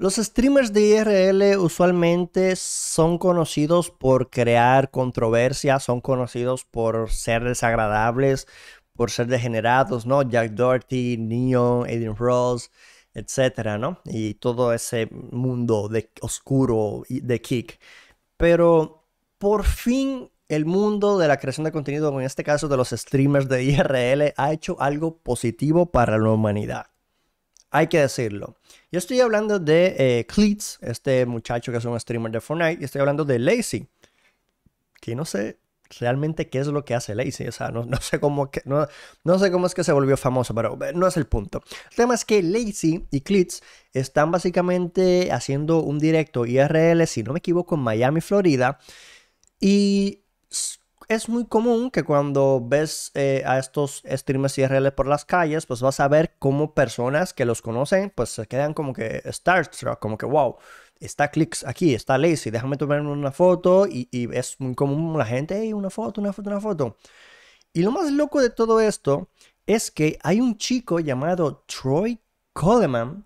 Los streamers de IRL usualmente son conocidos por crear controversia, son conocidos por ser desagradables, por ser degenerados, ¿no? Jack Doherty, Neon, Aiden Ross, etcétera, ¿no? Y todo ese mundo de oscuro de kick. Pero por fin el mundo de la creación de contenido, en este caso de los streamers de IRL, ha hecho algo positivo para la humanidad. Hay que decirlo. Yo estoy hablando de eh, Clitz, este muchacho que es un streamer de Fortnite, y estoy hablando de Lazy, que no sé realmente qué es lo que hace Lazy. O sea, no, sé cómo no, no, sé cómo es que se volvió famoso, pero eh, no es el punto. El tema es que Lazy y Clitz están básicamente haciendo un directo IRL, si no me equivoco, en Miami, Florida. Y es muy común que cuando ves eh, a estos streamers IRL por las calles, pues vas a ver cómo personas que los conocen, pues se quedan como que starstruck, como que wow, está Clicks aquí, está Lazy, déjame tomar una foto y, es muy común la gente, hey, una foto, una foto, una foto. Y lo más loco de todo esto es que hay un chico llamado Troy Coleman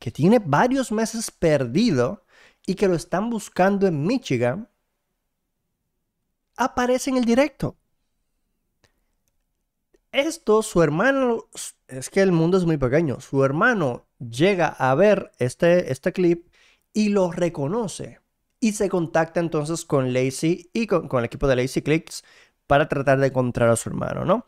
que tiene varios meses perdido y que lo están buscando en Michigan aparece en el directo. Esto, su hermano, es que el mundo es muy pequeño, su hermano llega a ver este, este clip y lo reconoce. Y se contacta entonces con Lacey y con, el equipo de Lacey Clicks para tratar de encontrar a su hermano, ¿no?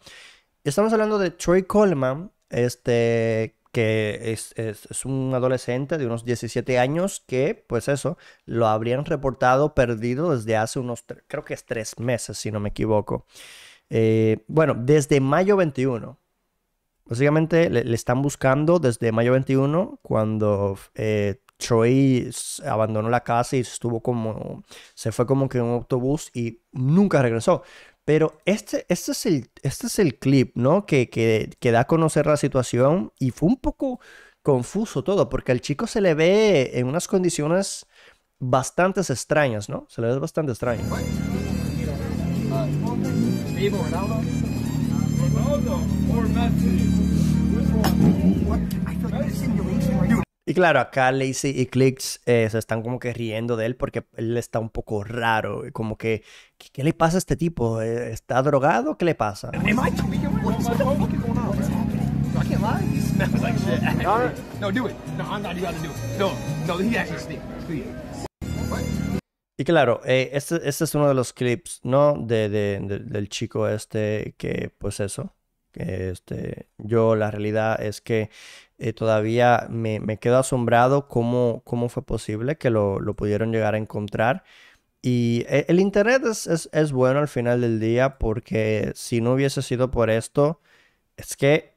Estamos hablando de Troy Coleman, este, que es, un adolescente de unos 17 años que, pues eso, lo habrían reportado perdido desde hace unos, creo que es tres meses, si no me equivoco. Eh, bueno, desde mayo 21. Básicamente le, están buscando desde mayo 21, cuando eh, Troy abandonó la casa y estuvo como, se fue como que en un autobús y nunca regresó. Pero este, este, es, el, este es el clip, ¿no? Que, que, que da a conocer la situación y fue un poco confuso todo, porque al chico se le ve en unas condiciones bastante extrañas, ¿no? Se le ve bastante extraño. Ronaldo Y claro, acá Lacey y Clicks eh, se están como que riendo de él porque él está un poco raro. Como que, ¿qué, le pasa a este tipo? Eh, ¿Está drogado? ¿Qué le pasa? Y claro, eh, este, este, es uno de los clips, ¿no? de, del chico este que, pues eso, que este, yo la realidad es que eh, todavía me, me, quedo asombrado cómo, cómo fue posible que lo, lo pudieron llegar a encontrar. Y eh, el Internet es, es, bueno al final del día porque si no hubiese sido por esto, es que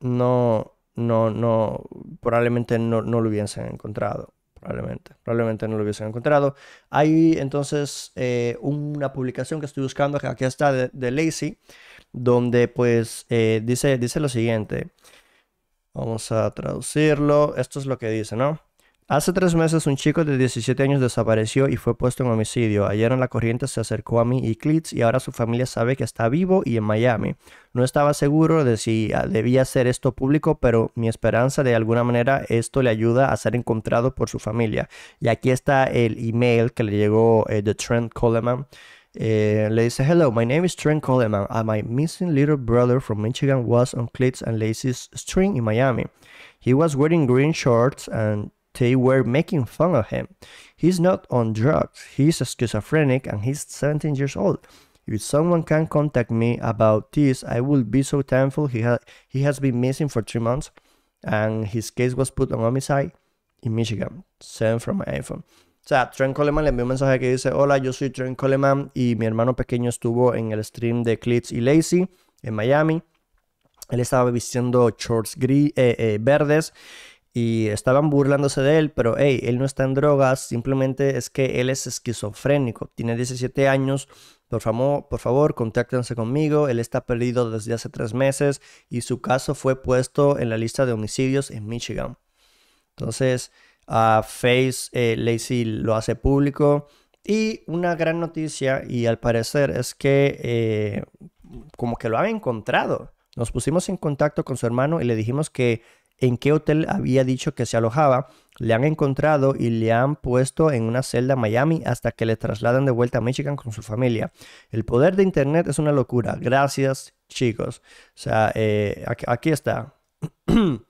no, no, no, probablemente no, no lo hubiesen encontrado. Probablemente, probablemente no lo hubiesen encontrado. Hay entonces eh, una publicación que estoy buscando, que aquí está, de, de Lacey, donde pues dice, dice lo siguiente. Vamos a traducirlo. Esto es lo que dice, ¿no? Hace tres meses un chico de 17 años desapareció y fue puesto en homicidio. Ayer en la corriente se acercó a mí y Clitz y ahora su familia sabe que está vivo y en Miami. No estaba seguro de si ah, debía hacer esto público, pero mi esperanza de alguna manera esto le ayuda a ser encontrado por su familia. Y aquí está el email que le llegó eh, de Trent Coleman. Uh, eh, Lacey, hello, my name is Trent Coleman and my missing little brother from Michigan was on cleats and laces string in Miami. He was wearing green shorts and they were making fun of him. He's not on drugs, he's schizophrenic and he's 17 years old. If someone can contact me about this, I will be so thankful. He, ha- he has been missing for three months and his case was put on homicide in Michigan, sent from my iPhone. O sea, Trent Coleman le envió un mensaje que dice, hola, yo soy Trent Coleman y mi hermano pequeño estuvo en el stream de Clips y Lazy en Miami. Él estaba vistiendo shorts eh, eh, verdes y estaban burlándose de él, pero hey, él no está en drogas, simplemente es que él es esquizofrénico, tiene 17 años, por favor, por favor, contáctense conmigo, él está perdido desde hace tres meses y su caso fue puesto en la lista de homicidios en Michigan. Entonces, a Face eh, lo hace público. Y una gran noticia, y al parecer es que eh, como que lo han encontrado. Nos pusimos en contacto con su hermano y le dijimos que en qué hotel había dicho que se alojaba. Le han encontrado y le han puesto en una celda Miami hasta que le trasladan de vuelta a Michigan con su familia. El poder de Internet es una locura. Gracias, chicos. O sea, eh, aquí está.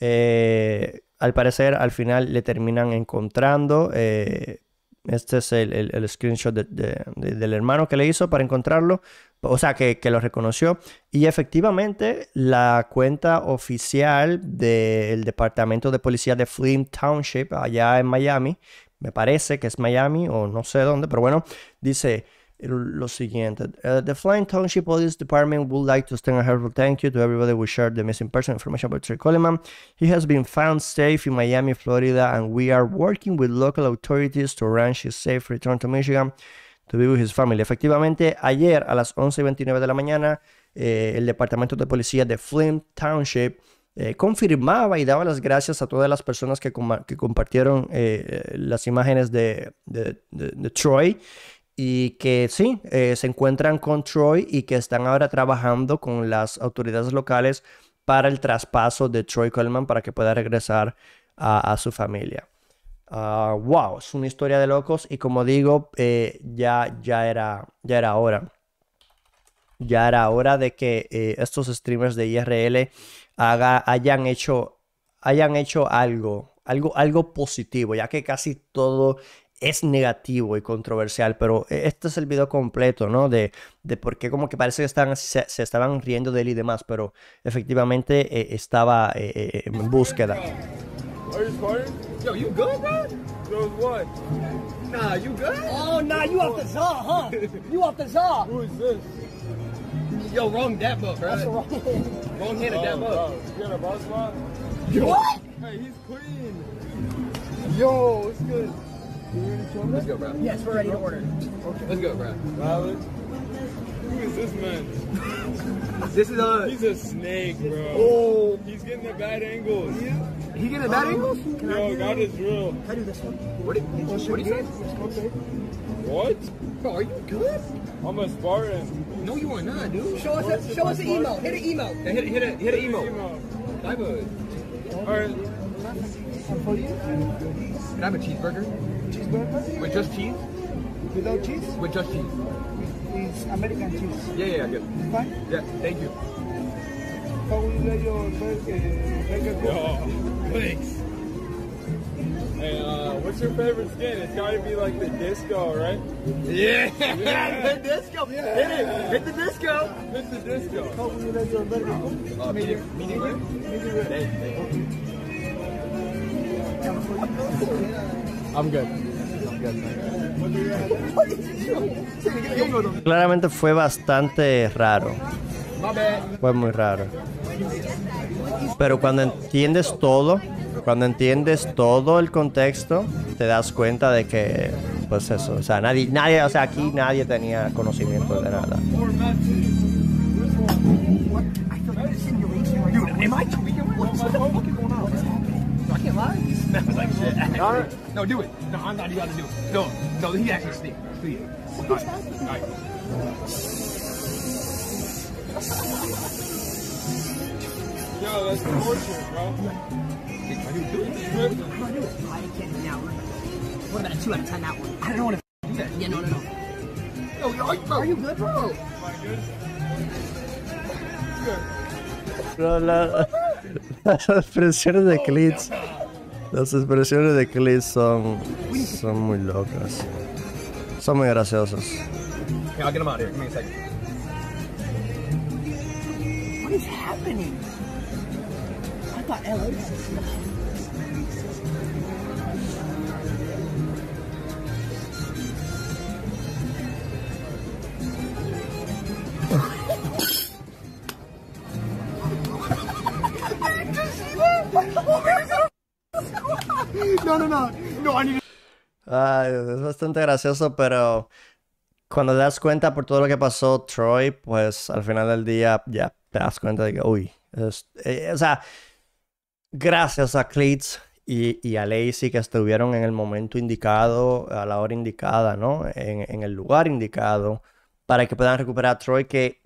Eh, al parecer, al final le terminan encontrando. Eh, este es el, screenshot del hermano que le hizo para encontrarlo. O sea, que, que lo reconoció. Y efectivamente, la cuenta oficial del Departamento de Policía de Flint Township, allá en Miami, me parece que es Miami o no sé dónde, pero bueno, dice lo siguiente. Eh, the Flying Township Police Department would like to extend a heartfelt thank you to everybody who shared the missing person information about Trey Coleman. He has been found safe in Miami, Florida, and we are working with local authorities to arrange his safe return to Michigan to be with his family. Efectivamente, ayer a las 11.29 de la mañana, eh, el Departamento de Policía de Flint Township eh, confirmaba y daba las gracias a todas las personas que, que compartieron eh, las imágenes de Troy y que sí, eh, se encuentran con Troy y que están ahora trabajando con las autoridades locales para el traspaso de Troy Coleman para que pueda regresar a, su familia. Ah, wow, es una historia de locos y como digo, eh, ya, ya, era, ya era hora. Ya era hora de que eh, estos streamers de IRL hayan, hecho, hayan hecho algo, algo, algo positivo, ya que casi todo es negativo y controversial, pero e, este es el video completo, ¿no? De, de por qué como que parece que estaban, se, estaban riendo de él y demás, pero efectivamente eh, estaba eh, eh, en búsqueda. Yo, wrong good. Let's go, Brad. Yes, we're ready to order. Okay. Let's go, Brad. Alex. Who is this man? this is a. Uh, He's a snake, bro. Oh. He's getting the bad angles. He getting the bad um, angles? Can Yo, God is real. Can I do this one? What did, oh, what did you say? Okay. What? Bro, are you good? I'm a Spartan. No, you are not, dude. Show us, a, show us an emo. Hit an emo. Yeah, hit, hit, a, hit an emo. Dive a. All right. Can I have a cheeseburger? Cheeseburger? With just cheese? Without cheese? With just cheese. It's American cheese. Yeah, yeah, good. It's fine? Yeah, thank you. How will you your burger? thanks. Uh, hey, uh, what's your favorite skin? It's got to be like the disco, right? Yeah, yeah. the disco. Yeah. Hit it. Hit the disco. Hit the disco. How would you your burger? Uh, medium. Medium rare? Medium rare. Thank you. Claramente fue bastante raro. Fue muy raro. Pero cuando entiendes todo, cuando entiendes todo el contexto, te das cuenta de que, pues eso, o sea, nadie, nadie, o sea, aquí nadie tenía conocimiento de nada. No, do it. No, I'm not. You gotta do it. No, no, he actually stinks. Please. All right. All right. Yo, that's torture, bro. Can you do it? I do it? What about a two out of ten? That one. I don't want to do that. Yeah, no, no, no. Yo, are, you, are you good, bro? Am I good? Good. Bro, la, las de Clits. Oh, Las expresiones de Cliff son, son muy locas. Son muy graciosas. Yeah, I'll get him out of here. Give me a second. What is happening? I thought LA was no, es bastante gracioso, pero cuando te das cuenta por todo lo que pasó Troy, pues al final del día ya te das cuenta de que, uy, eh, o sea, gracias a Cleats y, a Lacey que estuvieron en el momento indicado, a la hora indicada, ¿no? En, el lugar indicado, para que puedan recuperar a Troy, que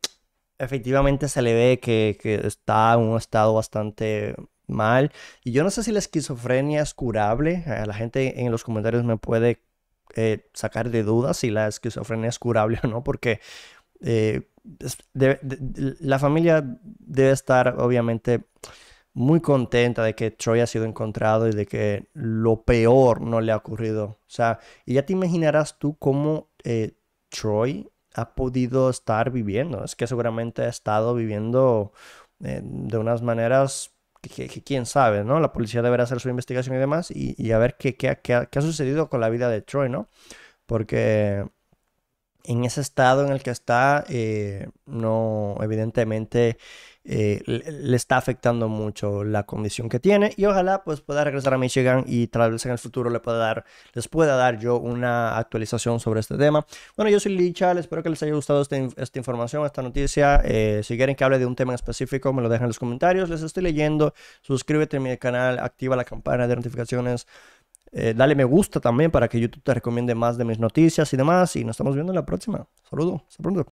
efectivamente se le ve que, que está en un estado bastante mal. Y yo no sé si la esquizofrenia es curable. Eh, la gente en los comentarios me puede eh, sacar de dudas si la esquizofrenia es curable o no, porque eh, la familia debe estar obviamente muy contenta de que Troy ha sido encontrado y de que lo peor no le ha ocurrido. O sea, y ya te imaginarás tú cómo Troy ha podido estar viviendo. Es que seguramente ha estado viviendo de unas maneras que, quién sabe, ¿no? La policía deberá hacer su investigación y demás y, a ver qué, ha, qué, ha, sucedido con la vida de Troy, ¿no? Porque en ese estado en el que está, eh, no, evidentemente eh, le está afectando mucho la condición que tiene y ojalá pues pueda regresar a Michigan y tal vez en el futuro le pueda dar, les pueda dar yo una actualización sobre este tema. Bueno, yo soy Licha, espero que les haya gustado esta, esta información, esta noticia. Eh, si quieren que hable de un tema en específico, me lo dejan en los comentarios. Les estoy leyendo, suscríbete a mi canal, activa la campana de notificaciones. Eh, dale me gusta también para que YouTube te recomiende más de mis noticias y demás. Y nos estamos viendo en la próxima. Saludos. Hasta pronto.